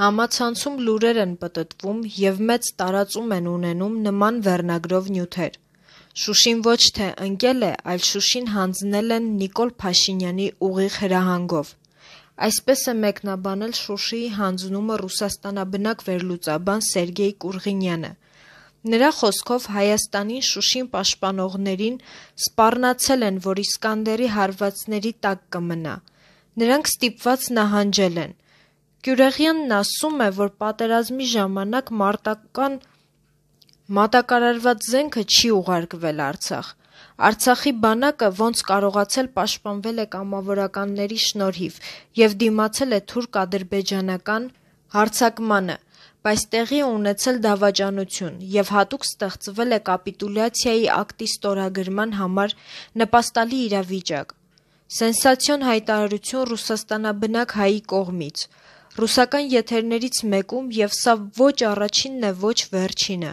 Համացանցում լուրեր են պտտվում և մեծ տարածում են ունենում նման վերնագրով նյութեր։ Շուշին ոչ թե ընկել է, այլ Շուշին հանձնել են Նիկոլ Փաշինյանի ուղիղ հրահանգով։ Այսպես է մեկնաբանել Շուշիի հանձնումը ռուսաստանաբնակ վերլուծաբան Սերգեյ Կուրղինյանը։ Նրա խոսքով Հայաստանին Շուշին պաշտպանողներին սպառնացել են, որ Իսկանդերի հարվածների տակ կմնա։ Նրանք ստիպված նահանջել են։ Գյուրեղյանն ասում է, որ պատերազմի ժամանակ մարտական մատակարարված զենքը չի ուղարկվել Արցախ։ Արցախի բանակը ոնց կարողացել պաշտպանվել է կամավորականների շնորհիվ եւ դիմացել է թուրք-ադրբեջանական հարձակմանը, բայց տեղի է ունեցել դավաճանություն եւ հատուկ ստեղծվել է կապիտուլյացիայի ակտի ստորագրման համար նպաստալի իրավիճակ։ Սենսացիոն հայտարարություն ռուսաստանաբնակ հայի կողմից – ռուսական եթերներից մեկում եւ սա ոչ առաջինն է, ոչ վերջինը։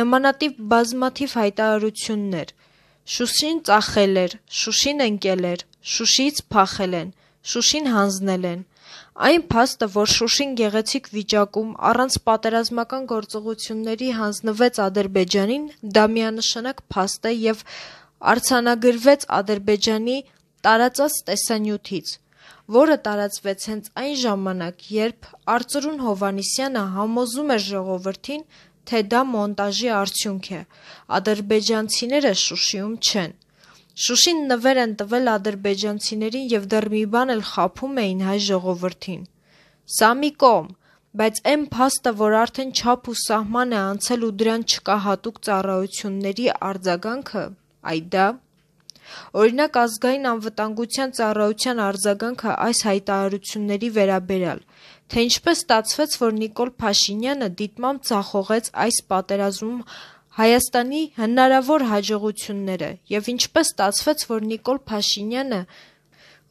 Նմանատիպ բազմաթիվ հայտարարություններ. Շուշին ծախել էր, Շուշին ընկել էր, Շուշից փախել են, Շուշին հանձնել են։ Այն փաստը, որ Շուշին գեղեցիկ վիճակում առանց պատերազմական գործողությունների հանձնվեց Ադրբեջանին, դա միանշանակ փաստ է եւ արցանագրվեց Ադրբեջանի տարածած տեսանյութից որը տարածվեց հենց այն ժամանակ, երբ Արծրուն Հովհաննիսյանը համոզում էր ժողովրդին, թե դա մոնտաժի արդյունք է։ Ադրբեջանցիները Շուշիում չեն։ Շուշին նվեր են տվել ադրբեջանցիներին եւ դեռ մի բան էլ խափում էին հայ ժողովրդին։ Սա մի կողմ, բայց այն փաստը, որ արդեն չափ ու սահման է անցել ու դրան չկա հատուկ ծառայությունների արձագանքը, այ դա Օրինակ ազգային անվտանգության ծառայության արձագանքը այս հայտարարությունների վերաբերյալ, թե ինչպես ստացվեց, որ Նիկոլ Փաշինյանը դիտմամբ ցախողեց այս պատերազմում Հայաստանի հնարավոր հաջողությունները եւ ինչպես ստացվեց, որ Նիկոլ Փաշինյանը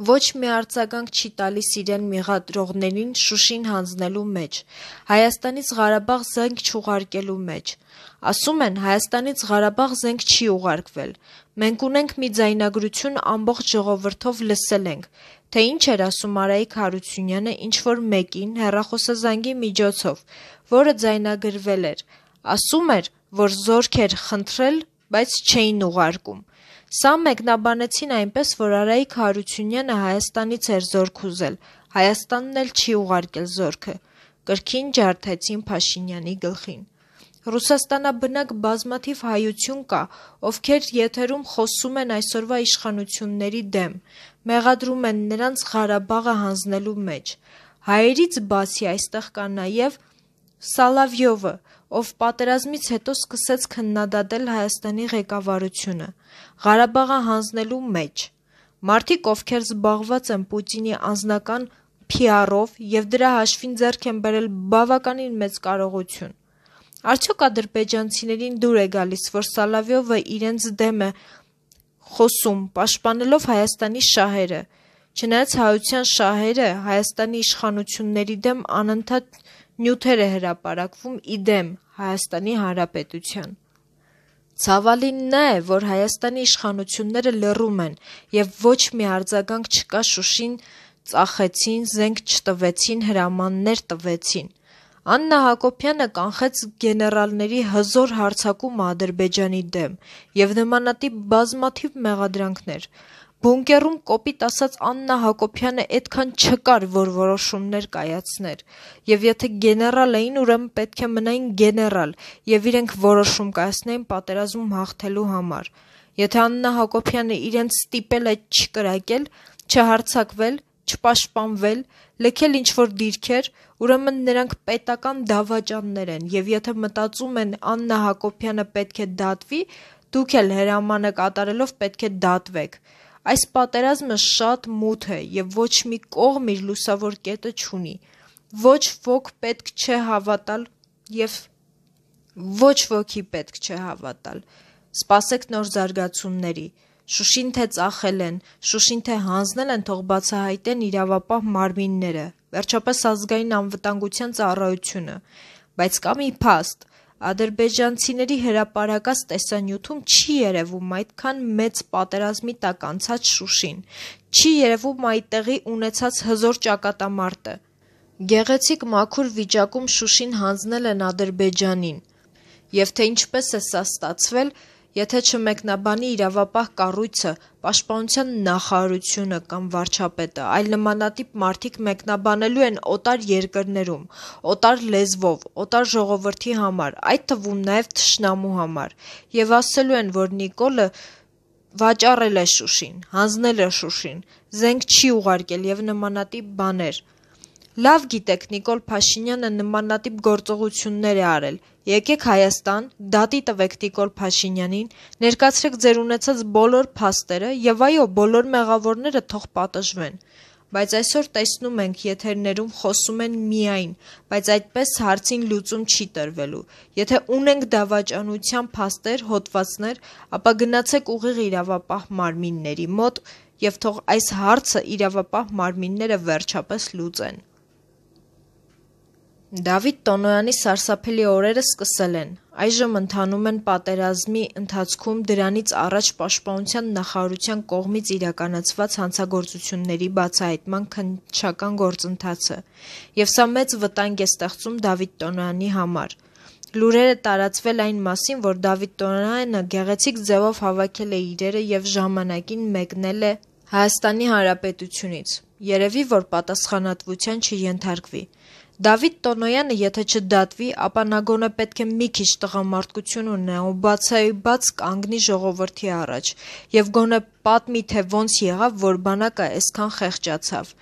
ոչ մի արձագանք չի տալիս իրեն մեղադրողներին Շուշին հանձնելու մեջ, Հայաստանից Ղարաբաղ զենք չուղարկելու մեջ։ Ասում են, Հայաստանից Ղարաբաղ զենք չի ուղարկվել։ Մենք ունենք մի ձայնագրություն ամբողջ ժողովրդով լսել ենք, թե ինչ էր ասում Արայիկ Հարությունյանը ինչ որ մեկին հերախոսազանգի միջոցով, որը ձայնագրվել էր։ Ասում էր, որ զորք էր խնդրել, բայց չէին ուղարկում։ Սա մեկնաբանեցին այնպես, որ Արայիկ Հարությունյանը Հայաստանից էր զորք ուզել, Հայաստանն էլ չի ուղարկել զորքը։ Կրկին ջարդեցին Փաշինյանի գլխին։ Ռուսաստանաբնակ բազմաթիվ հայություն կա, ովքեր եթերում խոսում են այսօրվա իշխանությունների դեմ, մեղադրում են նրանց Ղարաբաղը հանձնելու մեջ։ Հայերից բացի այստեղ կա նաև Սալավյովը, ով պատերազմից հետո սկսեց քննադատել Հայաստանի ղեկավարությունը, Ղարաբաղը հանձնելու մեջ։ Մարդիկ, ովքեր զբաղված են Պուտինի անձնական PR-ով եւ դրա հաշվին ձեռք են բերել բավականին մեծ կարողություն։ Արդյոք ադրբեջանցիներին դուր է գալիս, որ Սալավյովը իրենց դեմ է խոսում, պաշտպանելով Հայաստանի շահերը։ Չնայած հայության շահերը Հայաստանի իշխանությունների դեմ անընդհատ նյութեր է հրապարակվում իդեմ Հայաստանի Հանրապետության։ Ցավալինն է, որ Հայաստանի իշխանությունները լռում են եւ ոչ մի արձագանք չկա Շուշին ծախեցին, զենք չտվեցին, հրամաններ տվեցին։ Աննա Հակոբյանը կանխեց գեներալների հզոր հարցակում Ադրբեջանի դեմ եւ նմանատիպ բազմաթիվ մեղադրանքներ։ Բունկերում կոպիտ ասած Աննա Հակոբյանը այդքան չկար, որ որոշումներ կայացներ, եւ եթե գեներալ էին, ուրեմն պետք է մնային գեներալ եւ իրենք որոշում կայացնեին պատերազմում հաղթելու համար։ Եթե Աննա Հակոբյանը իրենց ստիպել է չկրակել, չհարցակվել, չպաշտպանվել, լքել ինչ որ դիրքեր, ուրեմն նրանք պետական դավաճաններ են եւ եթե մտածում են Աննա Հակոբյանը պետք է դատվի, դուք էլ հրամանը կատարելով պետք է դատվեք։ դա Այս պատերազմը շատ մութ է եւ ոչ մի կողմ իր լուսավոր կետը չունի։ Ոչ ոք պետք չէ հավատալ եւ ոչ ոքի պետք չէ հավատալ։ Սպասեք նոր զարգացումների։ Շուշին թե ծախել են, շուշին թե հանձնել են թող բացահայտեն իրավապահ մարմինները, վերջապես ազգային անվտանգության ծառայությունը, բայց կա մի փաստ, ադրբեջանցիների հրապարակած տեսանյութում չի երևում այդքան մեծ պատերազմի տակ անցած Շուշին, չի երևում այդտեղի ունեցած հզոր ճակատամարտը։ Գեղեցիկ մաքուր վիճակում Շուշին հանձնել են Ադրբեջանին։ Եվ թե ինչպես է սա ստացվել, Եթե չմեկնաբանի իրավապահ կառույցը, պաշտպանության նախարարությունը կամ վարչապետը, այլ նմանատիպ մարդիկ մեկնաբանելու են օտար երկրներում, օտար լեզվով, օտար ժողովրդի համար, այդ թվում նաև թշնամու համար, եւ ասելու են, որ Նիկոլը վաճառել է Շուշին, հանձնել է Շուշին, զենք չի ուղարկել եւ նմանատիպ բաներ։ Լավ գիտեք, Նիկոլ Փաշինյանը նմանատիպ գործողություններ է արել։ Եկեք Հայաստան, դատի տվեք Նիկոլ Փաշինյանին, ներկացրեք ձեր ունեցած բոլոր փաստերը եւ այո, բոլոր մեղավորները թող պատժվեն բայց այսօր տեսնում ենք եթերներում խոսում են միայն, բայց այդպես հարցին լուծում չի տրվելու։ Եթե ունենք դավաճանության փաստեր, հոդվածներ, ապա գնացեք ուղիղ իրավապահ մարմինների մոտ եւ թող այս հարցը իրավապահ մարմինները վերջապես լուծեն։ Դավիթ Տոնոյանի սարսափելի օրերը սկսել են։ Այժմ ընթանում են պատերազմի ընթացքում դրանից առաջ Պաշտպանության նախարարության կողմից իրականացված հանցագործությունների բացահայտման քննչական գործընթացը, եւ սա մեծ վտանգ է ստեղծում Դավիթ Տոնոյանի համար։ Լուրերը տարածվել այն մասին, որ Դավիթ Տոնոյանը գեղեցիկ ձևով հավաքել է իրերը եւ ժամանակին մեկնել է Հայաստանի Հանրապետությունից։ Երևի, որ պատասխանատվության չենթարկվի։ չի Դավիթ Տոնոյանը եթե չդատվի, ապա նա գոնե պետք է մի քիչ տղամարդկություն ունենա ու բացայի բաց կանգնի ժողովրդի առաջ եւ գոնե պատմի թե ոնց եղավ, որ բանակը այսքան խեղճացավ։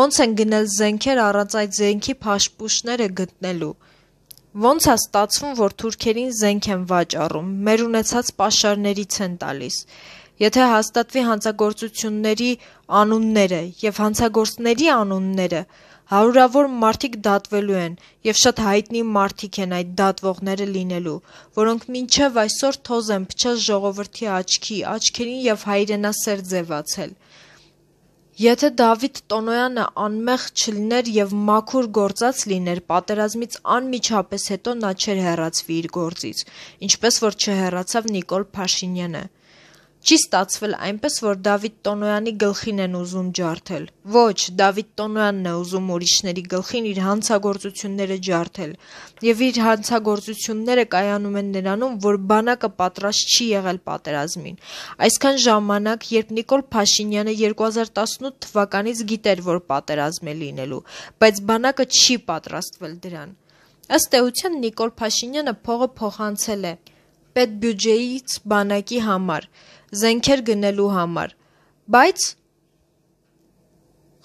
Ոնց են գնել զենքեր առանց այդ զենքի փաշփուշները գտնելու։ Ոնց է ստացվում, որ թուրքերին զենք են վաճառում, մեր ունեցած պաշարներից են տալիս եթե հաստատվի հանցագործությունների անունները եւ հանցագործների անունները, հարյուրավոր մարդիկ դատվելու են եւ շատ հայտնի մարդիկ են այդ դատվողները լինելու, որոնք մինչեւ այսօր թոզ են փչել ժողովրդի աչքի, աչքերին եւ հայրենասեր ձևացել։ Եթե Դավիթ Տոնոյանը անմեղ չլիներ եւ մաքուր գործած լիներ, պատերազմից անմիջապես հետո նա չէր հեռացվի իր գործից, ինչպես որ չհեռացավ Նիկոլ Փաշինյանը։ Չի ստացվել այնպես, որ Դավիթ Տոնոյանի գլխին են ուզում ջարդել։ Ոչ, Դավիթ Տոնոյանն է ուզում ուրիշների գլխին իր հանցագործությունները ջարդել։ Եվ իր հանցագործությունները կայանում են նրանում, որ բանակը պատրաստ չի եղել պատերազմին։ Այսքան ժամանակ, երբ Նիկոլ Փաշինյանը 2018 թվականից գիտեր, որ պատերազմ է լինելու, բայց բանակը չի պատրաստվել դրան։ Ըստ էության Նիկոլ Փաշինյանը փողը փոխանցել է պետբյուջեից բանակի համար զենքեր գնելու համար, բայց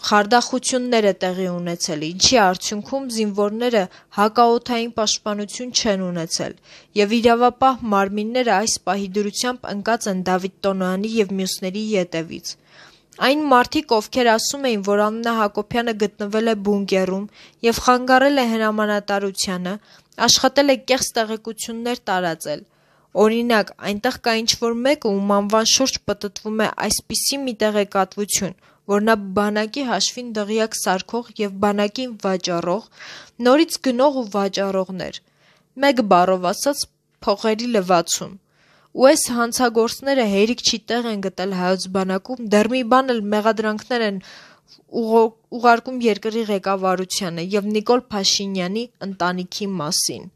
խարդախություններ է տեղի ունեցել, ինչի արդյունքում զինվորները հակաօթային պաշտպանություն չեն ունեցել, եւ իրավապահ մարմինները այս պահի դրությամբ ընկած են Դավիթ Տոնոյանի եւ մյուսների ետևից։ Այն մարդիկ, ովքեր ասում էին, որ Աննա Հակոբյանը գտնվել է բունկերում եւ խանգարել է հրամանատարությանը, աշխատել է կեղծ տեղեկություններ տարածել։ Օրինակ, այնտեղ կա ինչ-որ մեկը, ում անվան շուրջ պտտվում է այսպիսի մի տեղեկատվություն, որ նա բանակի հաշվին դղյակ սարքող եւ բանակին վաճառող, նորից գնող ու վաճառողներ։ Մեկ բառով ասած, փողերի լվացում։ Ու այս հանցագործները հերիք չի տեղ են գտել հայոց բանակում, դեռ մի բան էլ մեղադրանքներ են ուղարկում երկրի ղեկավարությանը եւ Նիկոլ Փաշինյանի ընտանիքի մասին։